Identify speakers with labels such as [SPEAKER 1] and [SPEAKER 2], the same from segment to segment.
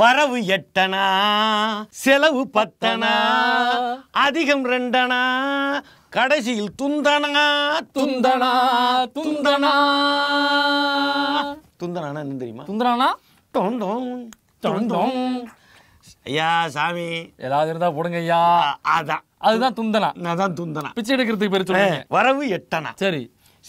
[SPEAKER 1] வரவு எட்டனா செலவு பத்தனா அதிகம் ரெண்டனா கடைசியில் துந்தனா துந்தனா துந்தனா துந்தனானா என்ன தெரியுமா துந்தனா தொண்டோம் தொண்டோம் ஐயா சாமி ஏதாவது இருந்தா போடுங்க ஐயா அதான் அதுதான் துந்தனா அதான் துந்தனா பிச்சை எடுக்கிறதுக்கு பேர் சொல்லுங்க வரவு எட்டனா சரி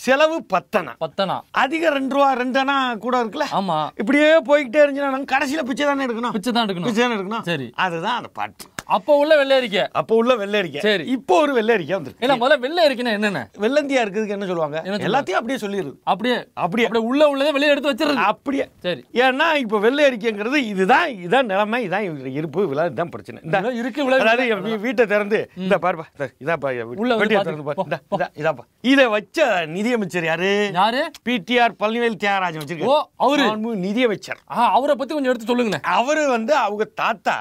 [SPEAKER 1] செலவு பத்தனா பத்தனா அதிக ரெண்டு ரூபா ரெண்டனா கூட இருக்குல்ல ஆமா இப்படியே போய்கிட்டே இருந்துச்சுன்னா கடைசியில பிச்சை தானே எடுக்கணும் பிச்சை தான் எடுக்கணும் பிச்சை எடுக்கணும் சரி அதுதான் அந்த பாட்டு அப்போ உள்ள வெள்ளை அறிக்கை அப்போ உள்ள வெள்ளை அறிக்கை சரி இப்போ ஒரு வெள்ளை அறிக்கை வந்துருக்கு ஏன்னா முதல்ல வெள்ளை அறிக்கைனா என்னென்ன வெள்ளந்தியா இருக்கிறதுக்கு என்ன சொல்லுவாங்க எல்லாத்தையும் அப்படியே சொல்லிடுது அப்படியே அப்படியே அப்படியே உள்ள உள்ளதை வெளியே எடுத்து வச்சிருது அப்படியே சரி ஏன்னா இப்போ வெள்ளை அறிக்கைங்கிறது இதுதான் இதான் நிலைமை இதான் இருப்பு விழா இதுதான் பிரச்சனை இந்த இருக்கு விழா அதாவது வீட்டை திறந்து இந்த பாருப்பா இதாப்பா உள்ள வெட்டியை திறந்து பாரு இதாப்பா இதை வச்ச நிதியமைச்சர் யாரு யாரு பிடிஆர் பழனிவேல் தியாகராஜன் வச்சிருக்காரு அவரு நிதியமைச்சர் அவரை பத்தி கொஞ்சம் எடுத்து சொல்லுங்க அவரு வந்து அவங்க தாத்தா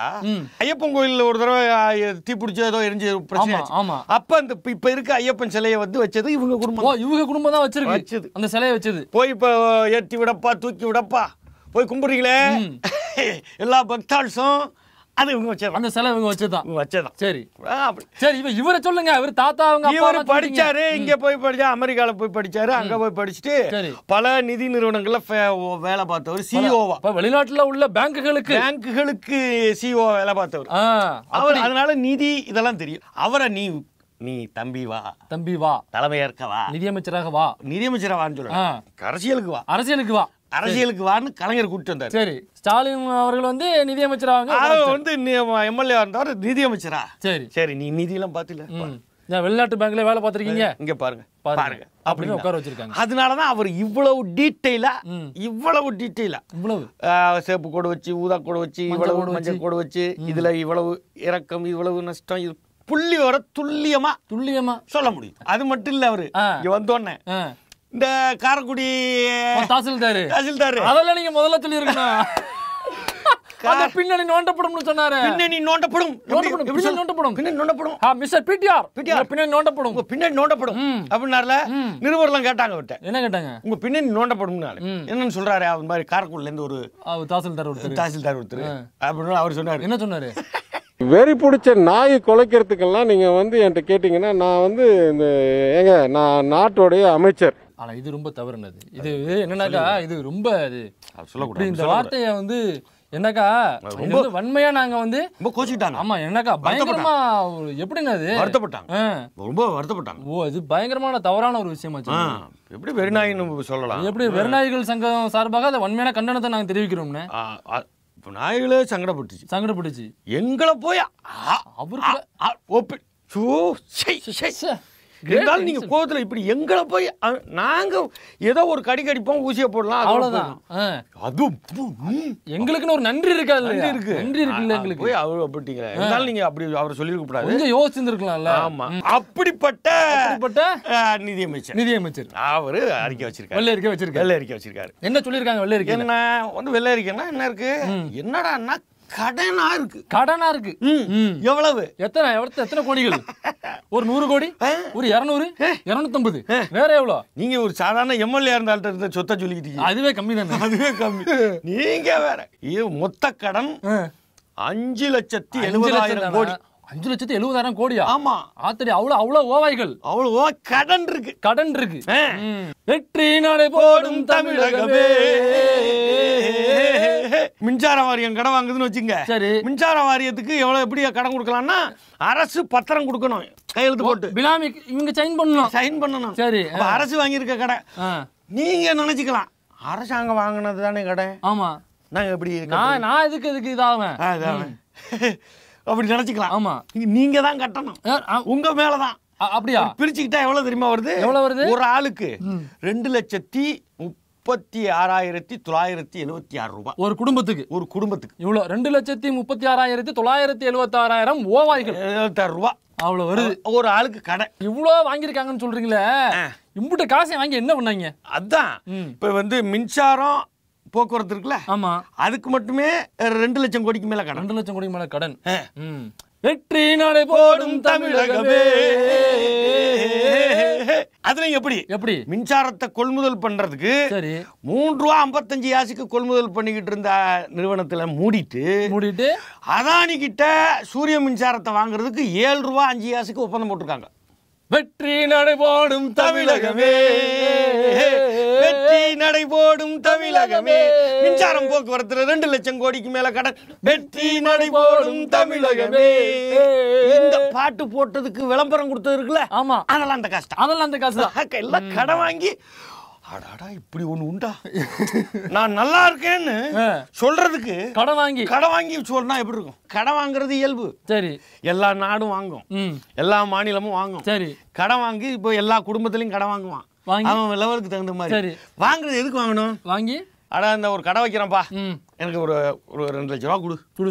[SPEAKER 1] ஐயப்பன் கோயில்ல ஒரு ஒரு தடவை தீ பிடிச்சோ ஏதோ எரிஞ்சு பிரச்சனை ஆமா அப்ப அந்த இப்ப இருக்க ஐயப்பன் சிலையை வந்து வச்சது இவங்க குடும்பம் இவங்க குடும்பம் தான் வச்சிருக்கு வச்சது அந்த சிலையை வச்சது போய் இப்ப ஏற்றி விடப்பா தூக்கி விடப்பா போய் கும்பிடுறீங்களே எல்லா பக்தாள்ஸும் அது இவங்க வச்சது அந்த செலவு இவங்க வச்சதான் இவங்க வச்சதான் சரி சரி இவ இவரை சொல்லுங்க இவர் தாத்தா அவங்க இவர் படிச்சாரு இங்க போய் படிச்சா அமெரிக்கால போய் படிச்சாரு அங்க போய் படிச்சுட்டு பல நிதி நிறுவனங்கள்ல வேலை பார்த்தவர் சிஇஓவா e இப்ப வெளிநாட்டுல உள்ள பேங்குகளுக்கு பேங்குகளுக்கு சிஇஓ e வேலை பார்த்தவர் அவர் அதனால நிதி இதெல்லாம் தெரியும் அவரை நீ நீ தம்பி வா தம்பி வா தலைமையேற்க வா நிதியமைச்சராக வா நிதியமைச்சராக வான்னு சொல்ல அரசியலுக்கு வா அரசியலுக்கு வா அரசியலுக்கு வான்னு கலைஞர் கூப்பிட்டு வந்தார் சரி ஸ்டாலின் அவர்கள் வந்து நிதியமைச்சராக அவர் வந்து எம்எல்ஏ இருந்தார் நிதியமைச்சரா சரி சரி நீ நிதியெல்லாம் பார்த்துல வெளிநாட்டு பேங்க்ல வேலை பார்த்திருக்கீங்க இங்க பாருங்க பாருங்க அப்படின்னு உட்கார வச்சிருக்காங்க அதனாலதான் அவர் இவ்வளவு டீட்டெயிலா இவ்வளவு டீட்டெயிலா இவ்வளவு சேப்பு கூட வச்சு ஊதா கூட வச்சு இவ்வளவு மஞ்சள் கூட வச்சு இதுல இவ்வளவு இறக்கம் இவ்வளவு நஷ்டம் புள்ளி வர துல்லியமா துல்லியமா சொல்ல முடியும் அது மட்டும் இல்ல அவரு இங்க வந்தோடனே இந்த காரக்குடி தாசில்தாரு தாசில்தாரு அதெல்லாம் நீங்க முதல்ல சொல்லியிருக்கணும் நோண்டப்படும் நோண்டப்படும் நோண்டப்படும் நோண்டப்படும் உங்க நோண்டப்படும் கேட்டாங்க என்ன கேட்டாங்க உங்க சொல்றாரு மாதிரி காரக்குடில இருந்து ஒரு தாசில்தார் தாசில்தார் அப்படின்னு அவர் சொன்னாரு என்ன சொன்னாரு வெறி பிடிச்ச நாய் குலைக்கிறதுக்கெல்லாம் நீங்கள் வந்து என்கிட்ட கேட்டிங்கன்னா நான் வந்து இந்த ஏங்க நான் நாட்டோடைய அமைச்சர் ஆனால் இது ரொம்ப தவறுனது இது என்னன்னாக்கா இது ரொம்ப அது சொல்லக்கூடாது இந்த வார்த்தையை வந்து என்னக்கா ரொம்ப வன்மையா நாங்க வந்து ரொம்ப கோச்சிட்டாங்க ஆமா என்னக்கா பயங்கரமா எப்படிங்க அது வருத்தப்பட்டாங்க ரொம்ப வருத்தப்பட்டாங்க ஓ இது பயங்கரமான தவறான ஒரு விஷயமா எப்படி வெறிநாயின்னு சொல்லலாம் எப்படி வெறிநாய்கள் சங்கம் சார்பாக அதை வன்மையான கண்டனத்தை நாங்க தெரிவிக்கிறோம்னு இப்போ நாய்களே சங்கடப்பட்டுச்சு சங்கடப்பட்டுச்சு எங்களை போய் அவருக்கு சூ சே இருந்தாலும் நீங்க கோவத்துல இப்படி எங்களை போய் நாங்க ஏதோ ஒரு கடி கடிப்போம் ஊசியை போடலாம் அவ்வளவுதான் அதுவும் எங்களுக்குன்னு ஒரு நன்றி இருக்கா நன்றி இருக்கு நன்றி இருக்குல்ல எங்களுக்கு போய் அவரு அப்படிங்களா இருந்தாலும் நீங்க அப்படி அவர் சொல்லிருக்க கூடாது கொஞ்சம் யோசிச்சிருக்கலாம்ல ஆமா அப்படிப்பட்ட நிதியமைச்சர் நிதியமைச்சர் அவரு அறிக்கை வச்சிருக்காரு வெள்ளை அறிக்கை வச்சிருக்காரு வெள்ளை அறிக்கை வச்சிருக்காரு என்ன சொல்லியிருக்காங்க வெள்ளை அறிக்கை என்ன வந்து வெள்ளை அறிக்கைன்னா என்ன இருக்கு என்னடா கடனா இருக்கு கடனா இருக்கு எவ்வளவு எத்தனை எவ்வளவு எத்தனை கோடிகள் ஒரு நூறு கோடி ஒரு இருநூறு இருநூத்தம்பது வேற எவ்வளோ நீங்க ஒரு சாதாரண எம்எல்ஏ இருந்தால்ட்ட இருந்த சொத்தை சொல்லிக்கிட்டீங்க அதுவே கம்மி தானே அதுவே கம்மி நீங்க வேற இது மொத்த கடன் அஞ்சு லட்சத்தி எழுபதாயிரம் கோடி அஞ்சு லட்சத்து எழுபதாயிரம் கோடியா ஆமா ஆத்தடி அவ்வளவு அவ்வளவு ஓவாய்கள் அவ்வளவு கடன் இருக்கு கடன் இருக்கு வெற்றி நாடு போடும் தமிழகமே மின்சார வாரியம் கடன் வாங்குதுன்னு வச்சுங்க சரி மின்சார வாரியத்துக்கு எவ்வளவு எப்படி கடன் கொடுக்கலாம்னா அரசு பத்திரம் கொடுக்கணும் கையெழுத்து போட்டு பிலாமி இவங்க சைன் பண்ணணும் சைன் பண்ணணும் சரி அரசு வாங்கியிருக்க கடை நீங்க நினைச்சுக்கலாம் அரசாங்கம் வாங்கினது தானே கடை ஆமா நாங்க எப்படி நான் நான் எதுக்கு எதுக்கு இதாவேன் இதாவேன் அப்படி நினச்சிக்கலாம் ஆமாம் நீங்கள் தான் கட்டணும் உங்கள் மேலே தான் அப்படியா பிரிச்சுக்கிட்டா எவ்வளோ தெரியுமா வருது எவ்வளோ வருது ஒரு ஆளுக்கு ரெண்டு லட்சத்தி முப்பத்தி ஆறாயிரத்தி தொள்ளாயிரத்தி எழுபத்தி ஆறு ரூபாய் ஒரு குடும்பத்துக்கு ஒரு குடும்பத்துக்கு இவ்வளோ ரெண்டு லட்சத்தி முப்பத்தி ஆறாயிரத்தி தொள்ளாயிரத்தி எழுபத்தாறாயிரம் ஓவாய்கள் ஆறு ரூபாய் அவ்வளோ வருது ஒரு ஆளுக்கு கடை இவ்வளோ வாங்கியிருக்காங்கன்னு சொல்கிறீங்களே இம்புட்ட காசை வாங்கி என்ன பண்ணாங்க அதான் இப்போ வந்து மின்சாரம் போக்குவரத்து இருக்குல்ல ஆமா அதுக்கு மட்டுமே ரெண்டு லட்சம் கோடிக்கு மேல கடன் ரெண்டு லட்சம் கோடிக்கு மேல கடன் வெற்றி நடை போடும் தமிழகமே அதுல எப்படி எப்படி மின்சாரத்தை கொள்முதல் பண்றதுக்கு சரி மூன்று ரூபா ஐம்பத்தஞ்சு ஆசுக்கு கொள்முதல் பண்ணிக்கிட்டு இருந்த நிறுவனத்துல மூடிட்டு மூடிட்டு அதானி கிட்ட சூரிய மின்சாரத்தை வாங்குறதுக்கு ஏழு ரூபா அஞ்சு ஆசுக்கு ஒப்பந்தம் போட்டிருக்காங்க வெற்றி நடைபோடும் தமிழகமே வெற்றி நடைபோடும் தமிழகமே மின்சாரம் போக்குவரத்துல ரெண்டு லட்சம் கோடிக்கு மேல கடன் வெற்றி நடைபோடும் தமிழகமே இந்த பாட்டு போட்டதுக்கு விளம்பரம் கொடுத்தது இருக்குல்ல ஆமா அதெல்லாம் அந்த காசு அதெல்லாம் அந்த காசு எல்லாம் கடன் வாங்கி அடாடா இப்படி ஒண்ணு உண்டா நான் நல்லா இருக்கேன்னு சொல்றதுக்கு கடன் வாங்கி கடன் வாங்கி சொன்னா எப்படி இருக்கும் கடன் வாங்குறது இயல்பு சரி எல்லா நாடும் வாங்கும் எல்லா மாநிலமும் வாங்கும் சரி கடன் வாங்கி இப்போ எல்லா குடும்பத்திலையும் கடன் வாங்குவான் வாங்கி அவன் லெவலுக்கு தகுந்த மாதிரி சரி வாங்குறது எதுக்கு வாங்கணும் வாங்கி அடா இந்த ஒரு கடை வைக்கிறேன்ப்பா எனக்கு ஒரு ஒரு ரெண்டு லட்ச ரூபா கொடு கொடு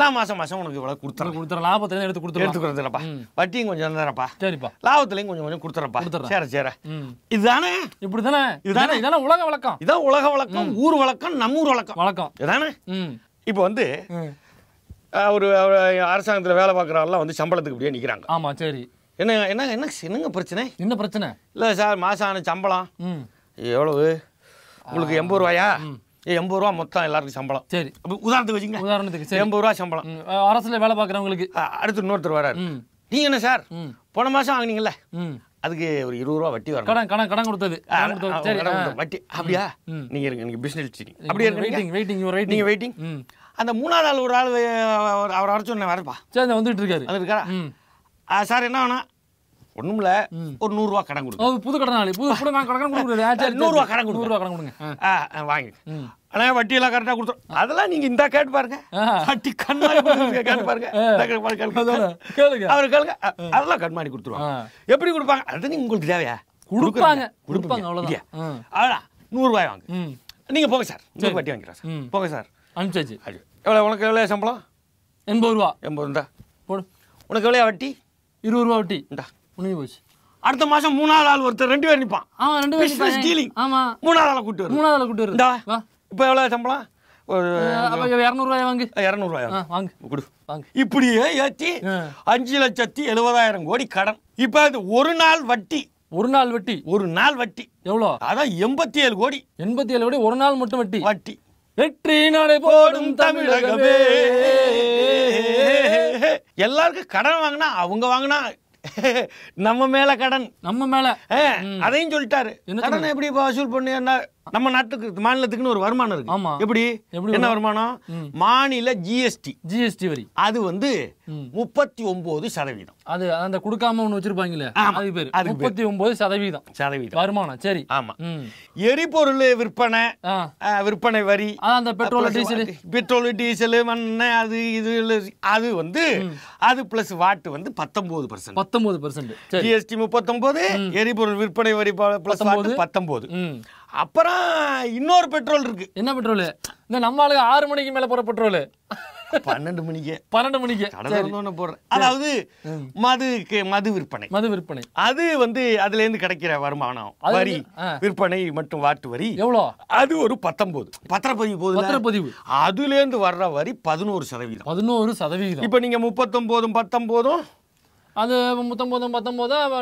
[SPEAKER 1] நான் மாசம் மாசம் உனக்கு இவ்வளோ கொடுத்துறேன் கொடுத்துறேன் லாபத்துலேருந்து எடுத்து கொடுத்து எடுத்து வட்டியும் கொஞ்சம் தரப்பா சரிப்பா லாபத்துலையும் கொஞ்சம் கொஞ்சம் கொடுத்துறப்பா கொடுத்துறேன் சேர சேர இதுதானே இப்படி தானே இதுதானே இதான உலக வழக்கம் இதான் உலக வழக்கம் ஊர் வழக்கம் நம்ம ஊர் வழக்கம் வழக்கம் இதானே இப்போ வந்து ஒரு அரசாங்கத்தில் வேலை பார்க்குறவங்களாம் வந்து சம்பளத்துக்கு இப்படியே நிற்கிறாங்க ஆமாம் சரி என்ன என்ன என்ன என்னங்க பிரச்சனை என்ன பிரச்சனை இல்லை சார் மாதம் ஆன சம்பளம் எவ்வளவு உங்களுக்கு எண்பது ரூபாயா எண்பது ரூபா மொத்தம் எல்லாருக்கும் சம்பளம் சரி உதாரணத்துக்கு வச்சுங்க உதாரணத்துக்கு எண்பது ரூபா சம்பளம் அரசுல வேலை பார்க்குறவங்களுக்கு அடுத்து இன்னொருத்தர் வராரு நீங்க என்ன சார் போன மாசம் வாங்கினீங்களே அதுக்கு ஒரு இருபது ரூபா வட்டி வரும் கடன் கடன் கடன் கொடுத்தது வட்டி அப்படியா நீங்க இருங்க நீங்க பிசினஸ் அப்படியே வெயிட்டிங் வெயிட்டிங் வெயிட்டிங் வெயிட்டிங் அந்த மூணாவது ஆள் ஒரு ஆள் அவர் வர வரப்பா சரி வந்துட்டு இருக்காரு அது இருக்காரா சார் என்ன வேணும் ஒன்றும் இல்லை ஒரு நூறுரூவா கடன் கொடுங்க புது கடனாளி புது கூட நான் கடன் கொடுக்க நூறுரூவா கடன் கொடுங்க நூறுரூவா கடன் கொடுங்க வாங்கி ஆனால் வட்டியெல்லாம் கரெக்டா கொடுத்துரும் அதெல்லாம் நீங்க இந்த கேட்டு பாருங்க வட்டி கண்மாடி கேட்டு பாருங்க கேளுங்க அவர் கேளுங்க அதெல்லாம் கண்மாடி கொடுத்துருவாங்க எப்படி கொடுப்பாங்க அது நீங்க உங்களுக்கு தேவையா கொடுப்பாங்க கொடுப்பாங்க அவ்வளோதான் அவ்வளோ நூறுரூவாய் வாங்க நீங்க போங்க சார் நூறு வட்டி வாங்கிறேன் சார் போங்க சார் அனுப்பிச்சாச்சு எவ்வளோ உனக்கு எவ்வளோ சம்பளம் எண்பது ரூபா எண்பது ரூபா போடு உனக்கு எவ்வளோ வட்டி இருபது ரூபா வட்டி முடிஞ்சு போச்சு அடுத்த மாசம் மூணாவது ஆள் ஒருத்தர் ரெண்டு பேர் நிற்பான் ஆமா ரெண்டு பேர் டீலிங் ஆமா மூணாவது ஆளை கூட்டு வரும் மூணாவது ஆளை கூட்டு வரும் வா இப்போ எவ்வளோ சம்பளம் ஒரு இரநூறுவாயா வாங்கு இரநூறுவாயா வாங்கு கொடு வாங்கு இப்படியே ஏற்றி அஞ்சு லட்சத்தி எழுபதாயிரம் கோடி கடன் இப்போ அது ஒரு நாள் வட்டி ஒரு நாள் வட்டி ஒரு நாள் வட்டி எவ்வளோ அதான் எண்பத்தி ஏழு கோடி எண்பத்தி ஏழு கோடி ஒரு நாள் மட்டும் வட்டி வட்டி வெற்றி நடை போடும் தமிழகமே எல்லாருக்கும் கடன் வாங்கினா அவங்க வாங்கினா நம்ம மேல கடன் நம்ம மேல அதையும் சொல்லிட்டாரு கடன் எப்படி வசூல் பண்ணு என்ன நம்ம நாட்டுக்கு மாநிலத்துக்குன்னு ஒரு வருமானம் இருக்கு ஆமா எப்படி என்ன வருமானம் மாநில ஜிஎஸ்டி ஜிஎஸ்டி வரி அது வந்து முப்பத்தி ஒன்பது சதவீதம் அது அந்த கொடுக்காம ஒண்ணு வச்சிருப்பாங்களே அது பேர் முப்பத்தி ஒன்பது சதவீதம் சதவீதம் வருமானம் சரி ஆமா எரிபொருள் விற்பனை விற்பனை வரி அந்த பெட்ரோல் டீசல் பெட்ரோல் டீசல் மண்ணு அது இது அது வந்து அது பிளஸ் வாட்டு வந்து பத்தொன்பது பர்சன்ட் பத்தொன்பது பர்சன்ட் ஜிஎஸ்டி முப்பத்தொன்பது எரிபொருள் விற்பனை வரி பிளஸ் பத்தொன்பது அப்புறம் இன்னொரு பெட்ரோல் இருக்கு என்ன பெட்ரோல் இந்த நம்ம ஆளுங்க ஆறு மணிக்கு மேல போற பெட்ரோல் பன்னெண்டு மணிக்கு பன்னெண்டு மணிக்கு போடுறேன் அதாவது மதுக்கு மது விற்பனை மது விற்பனை அது வந்து அதுல இருந்து கிடைக்கிற வருமானம் வரி விற்பனை மற்றும் வாட்டு வரி எவ்வளோ அது ஒரு பத்தொன்பது பத்திரப்பதிவு போது பத்திரப்பதிவு அதுல இருந்து வர்ற வரி பதினோரு சதவீதம் பதினோரு சதவீதம் இப்போ நீங்க முப்பத்தொன்பதும் பத்தொன்பதும் அது பத்தொன்பது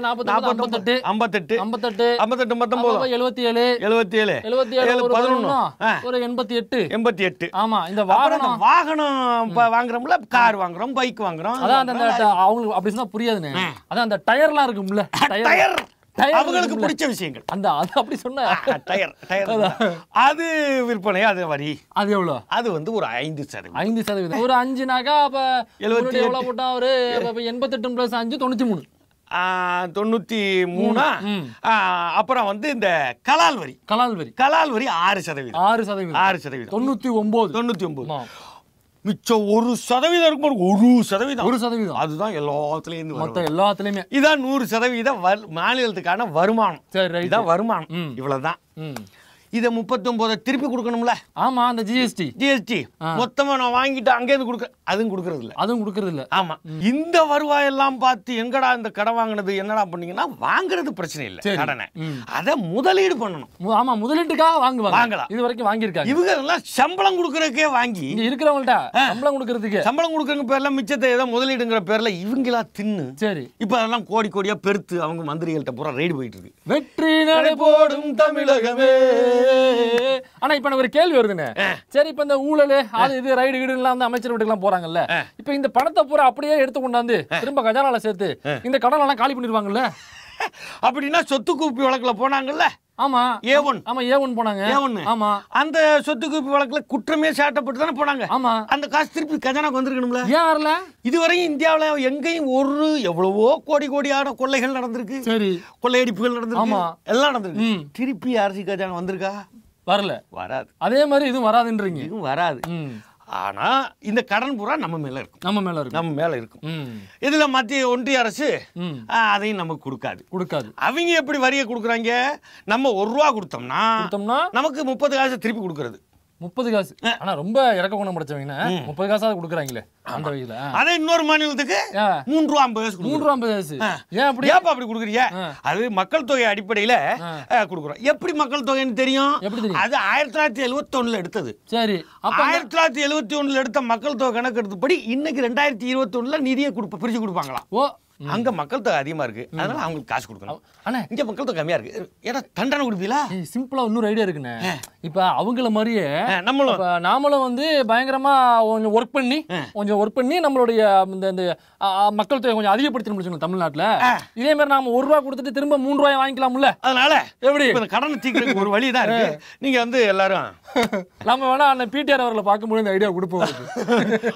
[SPEAKER 1] நாற்பத்தி நாற்பத்தெட்டு ஐம்பத்தெட்டு ஐம்பத்தெட்டு ஐம்பத்தெட்டு பத்தொன்பது எழுபத்தி ஏழு எழுபத்தி ஏழு எழுபத்தி ஏழு பதினொன்னு ஒரு எண்பத்தி எட்டு எண்பத்தி எட்டு ஆமா இந்த வாகனம் வாகனம் வாங்குறோம்ல கார் வாங்குறோம் பைக் வாங்குறோம் அதான் அந்த அவங்களுக்கு அப்படி சொன்னா புரியாதுன்னு அதான் அந்த டயர்லாம் இருக்கும்ல டயர் அவங்களுக்கு பிடிச்ச விஷயங்கள் அந்த அது அப்படி சொன்ன டயர் டயர் அது விற்பனை அது வரி அது எவ்வளவு அது வந்து ஒரு ஐந்து சதவீதம் ஐந்து சதவீதம் ஒரு அஞ்சுனாக்கா அப்ப எழுபத்தி எவ்வளவு போட்டால் ஒரு எண்பத்தெட்டு ப்ளஸ் அஞ்சு தொண்ணூத்தி மூணு தொண்ணூத்தி மூணா அப்புறம் வந்து இந்த கலால் வரி கலால் வரி கலால் வரி ஆறு சதவீதம் ஆறு சதவீதம் ஆறு சதவீதம் தொண்ணூத்தி ஒன்பது தொண்ணூத்தி ஒன்பது மிச்சம் ஒரு சதவீதம் இருக்கும் ஒரு சதவீதம் ஒரு சதவீதம் அதுதான் எல்லாத்துலயும் மொத்த எல்லாத்துலயுமே இதான் நூறு சதவீதம் மாநிலத்துக்கான வருமானம் சரி இதான் வருமானம் இவ்வளவுதான் இதை முப்பத்தொம்போதை திருப்பி கொடுக்கணும்ல ஆமா அந்த ஜிஎஸ்டி ஜிஎஸ்டி மொத்தமாக நான் வாங்கிட்டு இருந்து கொடுக்க அதுவும் கொடுக்கறது இல்லை அதுவும் கொடுக்கறது இல்லை ஆமாம் இந்த எல்லாம் பார்த்து எங்கடா இந்த கடை வாங்கினது என்னடா பண்ணீங்கன்னா வாங்குறது பிரச்சனை இல்லை கடனை அதை முதலீடு பண்ணணும் ஆமா முதலீட்டுக்காக வாங்குவாங்க வாங்கலாம் இது வரைக்கும் வாங்கியிருக்காங்க இவங்க எல்லாம் சம்பளம் கொடுக்கறதுக்கே வாங்கி இங்கே இருக்கிறவங்கள்ட்ட சம்பளம் கொடுக்கறதுக்கு சம்பளம் கொடுக்குறங்க பேர்ல மிச்சத்தை ஏதோ முதலீடுங்கிற பேர்ல இவங்களா தின்னு சரி இப்ப அதெல்லாம் கோடி கோடியா பெருத்து அவங்க மந்திரிகள்கிட்ட பூரா ரைடு போயிட்டு இருக்கு வெற்றி நடை போடும் தமிழகமே ஆனா இப்ப ஒரு கேள்வி வருதுன்னு சரி இப்ப இந்த ஊழல் அது இது ரைடு எல்லாம் வந்து அமைச்சர் வீட்டுக்கு போறாங்கல்ல இப்ப இந்த பணத்தை பூரா அப்படியே எடுத்து கொண்டாந்து திரும்ப கஜானால சேர்த்து இந்த எல்லாம் காலி பண்ணிடுவாங்கல்ல அப்படின்னா சொத்து கூப்பி வழக்குல போனாங்கல்ல ஆமா ஏ ஒன் ஆமா ஏ ஒன் போனாங்க ஏ ஒன் ஆமா அந்த சொத்து குவிப்பு வழக்குல குற்றமே சாட்டப்பட்டு தானே போனாங்க ஆமா அந்த காசு திருப்பி கஜானாக்கு வந்திருக்கணும்ல ஏன் வரல இதுவரையும் இந்தியாவில எங்கேயும் ஒரு எவ்வளவோ கோடி கோடியான கொள்ளைகள் நடந்திருக்கு சரி கொள்ளையடிப்புகள் நடந்திருக்கு ஆமா எல்லாம் நடந்திருக்கு திருப்பி அரசு கஜானா வந்திருக்கா வரல வராது அதே மாதிரி இதுவும் வராதுன்றீங்க இதுவும் வராது ஆனால் இந்த கடன் பூரா நம்ம மேலே இருக்கும் நம்ம மேலே இருக்கும் நம்ம மேலே இருக்கும் இதில் மத்திய ஒன்றிய அரசு அதையும் நமக்கு கொடுக்காது கொடுக்காது அவங்க எப்படி வரியை கொடுக்குறாங்க நம்ம ஒரு ரூபா கொடுத்தோம்னா நமக்கு முப்பது காசு திருப்பி கொடுக்குறது முப்பது காசு ஆனா ரொம்ப இறக்க குணம் படைச்சவங்க முப்பது காசாவது கொடுக்குறாங்களே அந்த வகையில அதே இன்னொரு மாநிலத்துக்கு மூன்று ரூபா ஐம்பது காசு மூன்று ரூபா ஐம்பது காசு ஏன் அப்படி ஏப்பா அப்படி கொடுக்குறீங்க அது மக்கள் தொகை அடிப்படையில குடுக்குறோம் எப்படி மக்கள் தொகைன்னு தெரியும் எப்படி தெரியும் அது ஆயிரத்தி தொள்ளாயிரத்தி எழுபத்தி ஒண்ணுல எடுத்தது சரி அப்ப ஆயிரத்தி தொள்ளாயிரத்தி எழுபத்தி ஒண்ணுல எடுத்த மக்கள் தொகை கணக்கு எடுத்தபடி இன்னைக்கு ரெண்டாயிரத்தி இருபத்தி ஒண்ணுல நிதியை கொடுப்ப பிரிச்சு கொடுப்பாங்களா ஓ அங்க மக்கள் தொகை அதிகமா இருக்கு அதனால அவங்களுக்கு காசு கொடுக்கணும் ஆனா இங்க மக்கள் தொகை கம்மியா இருக்கு ஏன்னா தண்டனை கொடுப்பீங்களா சிம்பிளா இன்னொரு ஐடியா இருக்குண்ணே இப்ப அவங்கள மாதிரியே நம்மளும் நாமளும் வந்து பயங்கரமா கொஞ்சம் ஒர்க் பண்ணி கொஞ்சம் ஒர்க் பண்ணி நம்மளுடைய இந்த மக்கள் தொகை கொஞ்சம் அதிகப்படுத்தி முடிச்சுக்கணும் தமிழ்நாட்டுல இதே மாதிரி நாம ஒரு ரூபா கொடுத்துட்டு திரும்ப மூணு ரூபாய் வாங்கிக்கலாம்ல அதனால எப்படி கடனை தீக்கிறதுக்கு ஒரு வழிதான் இருக்கு நீங்க வந்து எல்லாரும் நம்ம வேணா அந்த பிடிஆர் அவர்களை பார்க்கும்போது இந்த ஐடியா கொடுப்போம்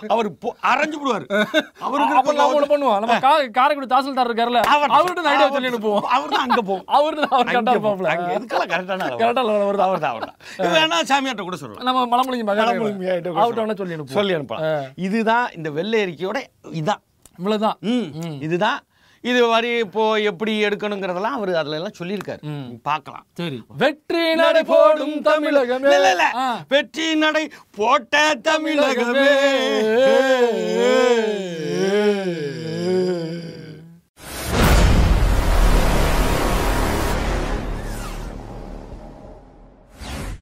[SPEAKER 1] அவர் அரைஞ்சு விடுவார் அவருக்கு பண்ணுவோம் நம்ம காரைக்குடி தாசில்தார் இருக்காருல அவர்கிட்ட ஐடியா சொல்லி அனுப்புவோம் அவர் தான் அங்க போவோம் அவர் தான் அவர் கரெக்டா இருப்பாப்ல எதுக்கெல்லாம் கரெக்டான கரெக்டா அவர் தான் அவர் தான் அவர் வேணா சாமியாட்ட கூட சொல்லுவோம் நம்ம மலமுழுங்கி மலமுழுங்கி அவர்கிட்ட சொல்லி அனுப்புவோம் சொல்லி அனுப்பலாம் இதுதான் இந்த வெள்ளை அறிக்கையோட இதான் இவ்வளவுதான் இதுதான் இது வரி இப்போ எப்படி எடுக்கணுங்கிறதெல்லாம் அவர் அதுல எல்லாம் சொல்லியிருக்காரு பார்க்கலாம் சரி வெற்றி நடை போடும் தமிழகம் வெற்றி நடை போட்ட தமிழகமே